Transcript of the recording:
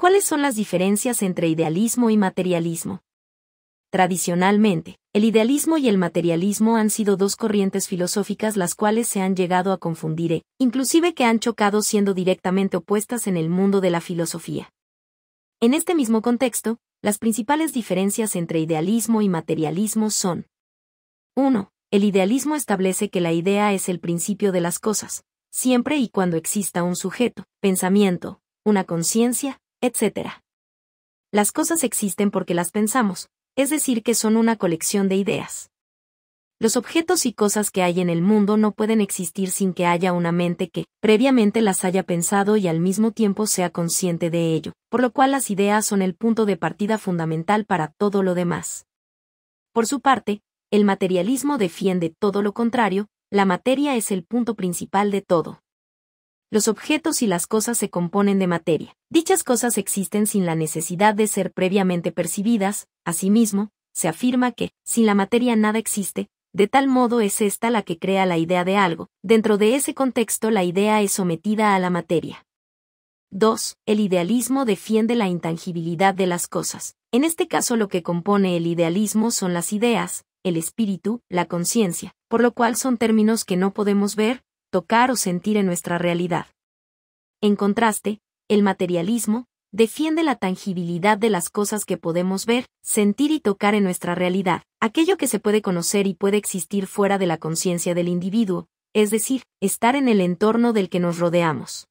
¿Cuáles son las diferencias entre idealismo y materialismo? Tradicionalmente, el idealismo y el materialismo han sido dos corrientes filosóficas las cuales se han llegado a confundir e, inclusive que han chocado siendo directamente opuestas en el mundo de la filosofía. En este mismo contexto, las principales diferencias entre idealismo y materialismo son 1. El idealismo establece que la idea es el principio de las cosas, siempre y cuando exista un sujeto, pensamiento, una conciencia, etc. Las cosas existen porque las pensamos, es decir, que son una colección de ideas. Los objetos y cosas que hay en el mundo no pueden existir sin que haya una mente que, previamente, las haya pensado y al mismo tiempo sea consciente de ello, por lo cual las ideas son el punto de partida fundamental para todo lo demás. Por su parte, el materialismo defiende todo lo contrario, la materia es el punto principal de todo los objetos y las cosas se componen de materia. Dichas cosas existen sin la necesidad de ser previamente percibidas, asimismo, se afirma que, sin la materia nada existe, de tal modo es esta la que crea la idea de algo, dentro de ese contexto la idea es sometida a la materia. 2. El idealismo defiende la intangibilidad de las cosas. En este caso lo que compone el idealismo son las ideas, el espíritu, la conciencia, por lo cual son términos que no podemos ver, tocar o sentir en nuestra realidad. En contraste, el materialismo defiende la tangibilidad de las cosas que podemos ver, sentir y tocar en nuestra realidad, aquello que se puede conocer y puede existir fuera de la conciencia del individuo, es decir, estar en el entorno del que nos rodeamos.